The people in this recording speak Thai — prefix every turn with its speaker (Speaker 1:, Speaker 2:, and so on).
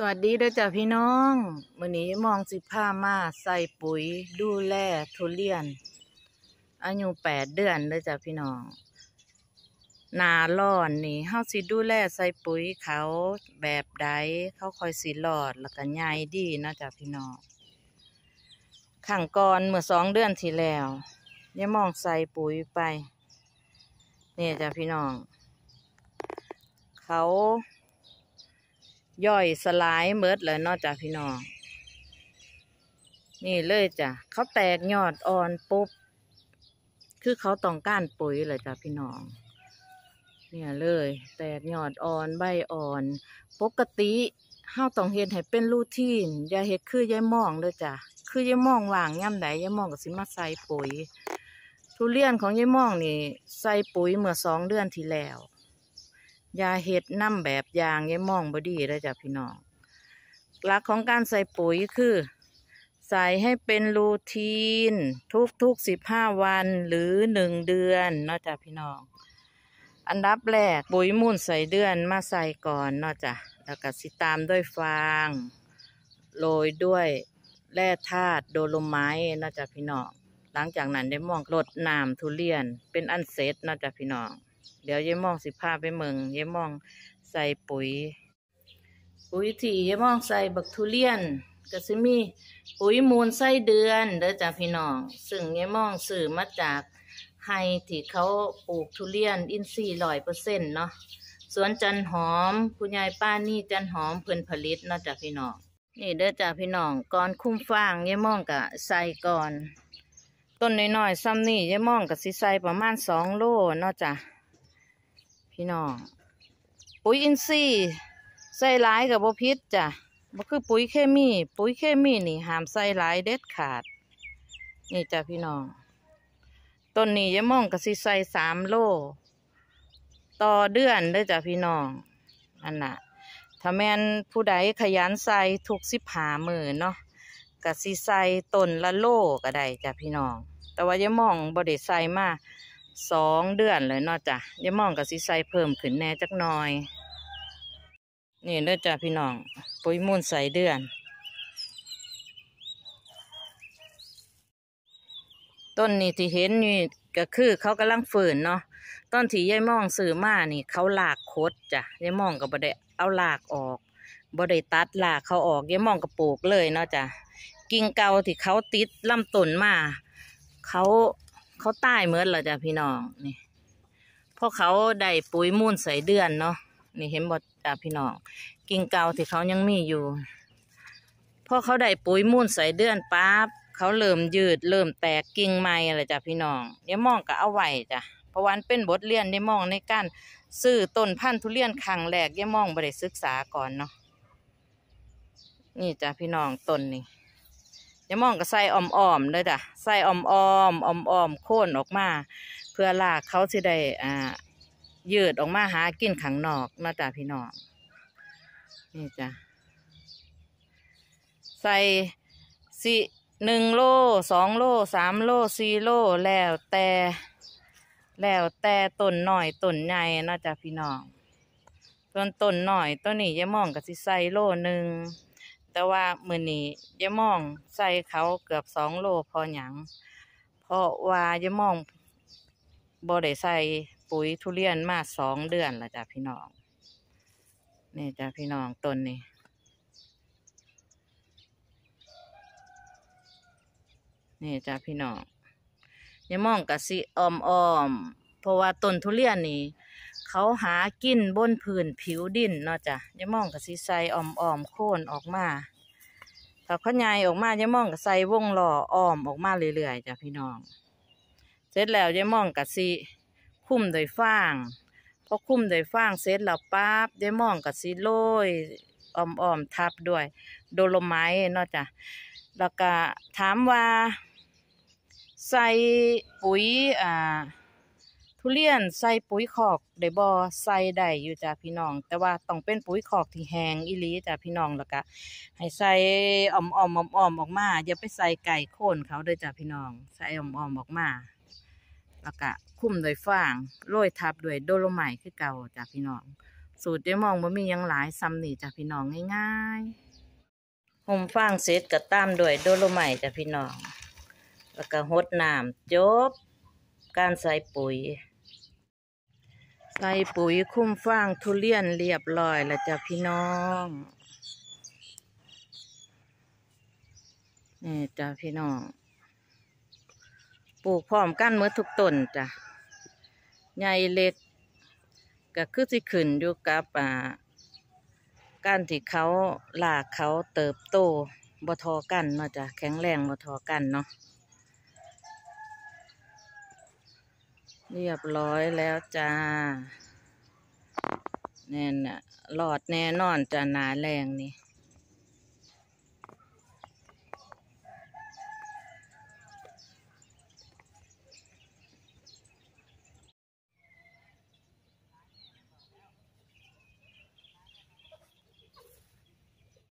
Speaker 1: สวัสดีด้วยจ้ะพี่น้องวันนี้มองสิผ้ามาใส่ปุ๋ยดูแลทุเรียนอายุแปดเดือนด้วยจ้ะพี่น้องนาล่อนนี่เฮาสิดูแลใส่ปุ๋ยเขาแบบใดเขาคอยสิหลอดแล้วก็ใหญ่ดีนะจ้ะพี่น้องขังก่อนเมื่อสองเดือนที่แล้วเนี่ยมองใส่ปุ๋ยไปนี่จ้ะพี่น้อง เขาย่อยสลายเมิดเลยนอกจากพี่น้อง นี่เลยจ้ะเขาแตกยอดอ่อนปุ๊บคือเขาต้องก้านปุ๋ยเลยจ้ะพี่น้อง เนี่ยเลย แตกยอดอ่อนใบอ่อน ปกติห้าต้องเห็ดให้เป็นรูทีนอย่าเห็ดคือยายมองเลยจ้ะคือยายมองว่างย่ำไหนยายมองกับสิมาใส่ปุ๋ย ทุเรียนของยายมองนี่ ใส่ปุ๋ยเมื่อสองเดือนที่แล้วยาเห็ดน้ำแบบยางยี่มองบอดี้แล้วจ้ะพี่น้อง หลักของการใส่ปุ๋ยคือ ใส่ให้เป็นรูทีน ทุกทุกสิบห้าวันหรือหนึ่งเดือนนอะจ้ะพี่น้อง อันดับแรกปุ๋ยมูลใส่เดือนมาใส่ก่อนนอะจ้ะแล้วก็สิตามด้วยฟางโรยด้วยแร่ธาตุโดโลไม้นะจ๊ะพี่น้อง หลังจากนั้นได้มองลดน้ำทุเรียน เป็นอันเสร็จนะจ๊ะพี่น้องเดี๋ยวเย้มองสิพาไปเมืองเย้มองใส่ปุ๋ย ปุ๋ยที่เย้มองใส่บักทุเรียนกะซิมี ปุ๋ยมูลไส้เดือนเด้อจ้าพี่น้องซึ่งเย้มองสื่อมาจากไฮที่เขาปลูกทุเรียน อินทรีย์ร้อยเปอร์เซ็นต์เนาะสวนจันหอมคุณยายป้านี่จันหอมเพิ่นผลิตเนาะจ้าพี่น้องนี่ เด้อจ้าพี่น้อง ก่อนคุ้มฟางเย้มองกะใส่ก่อน ต้นน้อยๆซ้ำนี่เย้มองกะซิใส่ประมาณสองโลเนาะจ้าพี่น้องปุ๋ยอินทรีย์ใส่ร้ายกับบ่พิษจ้ะันคือปุ๋ยเคมี ปุ๋ยเคมีนี่ห้ามใส่ร้ายเด็ดขาด นี่จ้ะพี่น้องต้นนี้ยะม่องกับซีใส่สามโลต่อเดือนได้จ้ะพี่น้อง อันน่ะถ้า แม่นผู้ใดขยันใส่ทุกสิบหาหมื่นเนาะกับซีใส่ต้นละโลก็ได้จ้ะพี่น้อง แต่ว่ายะม่องบ่ได้ใส่มาสองเดือนเลยเนาะจ้ะย่ามองกับซีไซเพิ่มขึ้นแน่จักหน่อยนี่เนาอจ้ะพี่น้องปุ๋ยมูลใส่เดือน ต้นนี่ที่เห็นนี่ก็คือเขากำลังฝืนเนาะต้นที่ย่ยมองสื่อมานี่ เขาหลากโคตรจ้ะย่ยมองกับบดได้เอาหลากออกบดได้ตัดหลากเขาออกย่ยมองกับปลูกเลยเนาะจ้ะกิ่งเก่าที่เขาติดลำต้นมา เขาเขาตายเมื่อไรจ้ะพี่น้องนี่พราะเขาได้ปุ๋ยมูลใส่เดือนเนาะนี่เห็นบดจ้ะพี่น้องกิ่งเก่าที่เขายังมีอยู่ พอเขาได้ปุ๋ยมูลใส่เดือนปั๊บเขาเริ่มยืด เริ่มแตกกิ่งใหม่อะไรจ้ะพี่น้องเดี๋ยวมองก็เอาไว้จ้ะเพราะวันเป็นบทเรียนได้มอง ในการซื้อต้นพันธุ์ทุเรียนครั้งแรกเดี๋ยวมองไปศึกษาก่อนเนาะนี่จ้ะพี่น้องต้นนี่ยามองก็ใส่อ่อมๆเลยจ้ะใส่อ่อมๆอ่อมๆโค่นออกมาเพื่อลากเขาที่ได้อ่ายืดออกมาหากินขังนอกนะจ๊ะพี่น้องนี่จ้ะใส่สี่หนึ่งโลสองโลสามโลสี่โลแล้วแต่ แล้วแต่ต้นหน่อยต้นใหญ่นะจ๊ะพี่น้องต้นต้นหน่อยต้นนี้ยามองก็สิใส่โลหนึ่งแต่ว่ามือนี้ยามองใส่เขาเกือบสองโลพอหยังเพราะว่ายามองบ่ได้ใส่ปุ๋ยทุเรียนมาสองเดือนแล้วจ้ะพี่น้องนี่จ้ะพี่น้องต้นนี้ นี่จ้ะพี่น้องอย่ามองกะสิอ้อมออมเพราะว่าต้นทุเรียนนี้เขาหากินบนพื้นผิวดินเนาะจ้ะยามองกับสีใสอ่อมอมโค่นออกมาถ้าเขาใหญ่ออกมายามองกับใสวงหล่ออ่อมออกมาเรื่อยๆจ้ะพี่น้อง เสร็จแล้วยามองกับสีคุ้มโดยฟางพอคุ้มโดยฟางเสร็จแล้วปั๊บยามองกับสีโรยอ่อมมทับด้วย โดโลไม้เนาะจ้ะ แล้วก็ถามว่าใส่ปุ๋ยอ่าุเรียนใส่ปุ๋ยคอกได้บ่ใส่ได้อยู่จ้ะพี่น้อง แต่ว่าต้องเป็นปุ๋ยคอกที่แห้งอีหลีจ้ะพี่น้องแล้วก็ให้ใส่อ่อมอ่อมอ่อมอ่อมออกมาอย่าไปใส่ไก่โค่นเขาเด้อจ้ะพี่น้อง ใส่อ่อมอ่อมออกมา แล้วก็คุ้มด้วยฟาง โรยทับด้วยโดโลไมคือเก่าจ้ะพี่น้อง สูตรได้มองว่ามียังหลายซ้ำนี่จ้ะพี่น้องง่ายๆห่มฟางเสร็จก็ตามด้วยโดโลไมจ้ะพี่น้อง แล้วก็หดน้ำจบการใส่ปุ๋ยใส่ปุ๋ยคุ้มฟางทุเรียนเรียบร้อย แล้วจ้ะพี่น้องนี่จ้ะพี่น้องปลูกพร้อมกันเมื่อทุกต้นจ้ะใหญ่เล็กก็คือสิขึ้นอยู่กับอ่า การที่เขาลากเขาเติบโตบ่ทอกันเนาะจ้ะแข็งแรงบ่ทอกันเนาะเรียบร้อยแล้วจ้า แน่นอะหลอดแน่นอนจะหนาแรงนี่